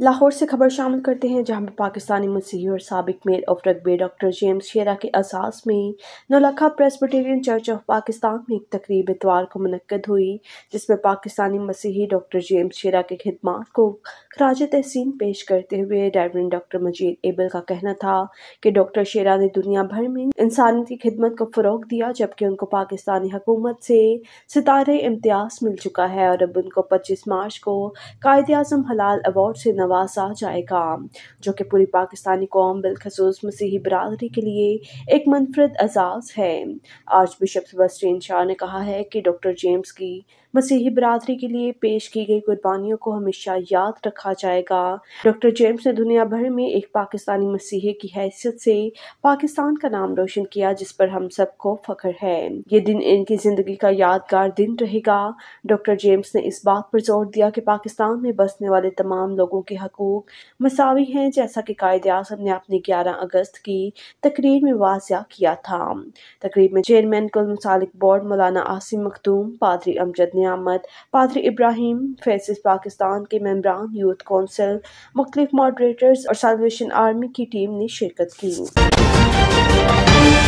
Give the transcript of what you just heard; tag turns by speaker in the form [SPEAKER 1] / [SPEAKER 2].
[SPEAKER 1] लाहौर से खबर शामिल करते हैं जहां पाकिस्तानी मसीह और सबक मेयर ऑफ रकबे डॉक्टर जेम्स शेरा के असास में Naulakha Presbyterian church of Pakistan में एक तकरीब इतवार को मनद हुई जिसमें पाकिस्तानी मसीही डॉक्टर जेम्स शेरा के खदमात को खराज तहसीन पेश करते हुए डायविन डॉक्टर मजीद एबल का कहना था कि डॉक्टर शेरा ने दुनिया भर में इंसानियत की खिदमत को फ़रोग दिया जबकि उनको पाकिस्तानी हकूमत से सितारे इम्तियाज़ मिल चुका है और अब उनको पच्चीस मार्च को कायद अजम हलाल अवार्ड से नवासा जाएगा जो कि पूरी पाकिस्तानी कौम बिलखसूस मसीही बरदरी के लिए एक मनफरद एजाज़ है आर्च बिशप सबस्टीन शाह ने कहा है कि डॉक्टर जेम्स की मसीही बरदरी के लिए पेश की गई कुर्बानियों को हमेशा याद रखा जाएगा डॉक्टर जेम्स ने दुनिया भर में एक पाकिस्तानी मसीह की हैसियत से पाकिस्तान का नाम रोशन किया जिस पर हम सबको फख्र है ये दिन इनकी जिंदगी का यादगार दिन रहेगा डॉक्टर जेम्स ने इस बात पर जोर दिया कि पाकिस्तान में बसने वाले तमाम लोगों की के हकूक़ मसावी हैं जैसा कि कायद अजम ने अपने ग्यारह अगस्त की तकरीर में वाजिया किया था तकरीब में चेयरमैन कुल मसालिक बोर्ड मौलाना आसिम मखदूम पादरी अमजद नियामत पादरी इब्राहिम फेसिस पाकिस्तान के मम्बरान यूथ कौंसिल मुख्तलिफ मॉडरेटर्स और सलवेशन आर्मी की टीम ने शिरकत की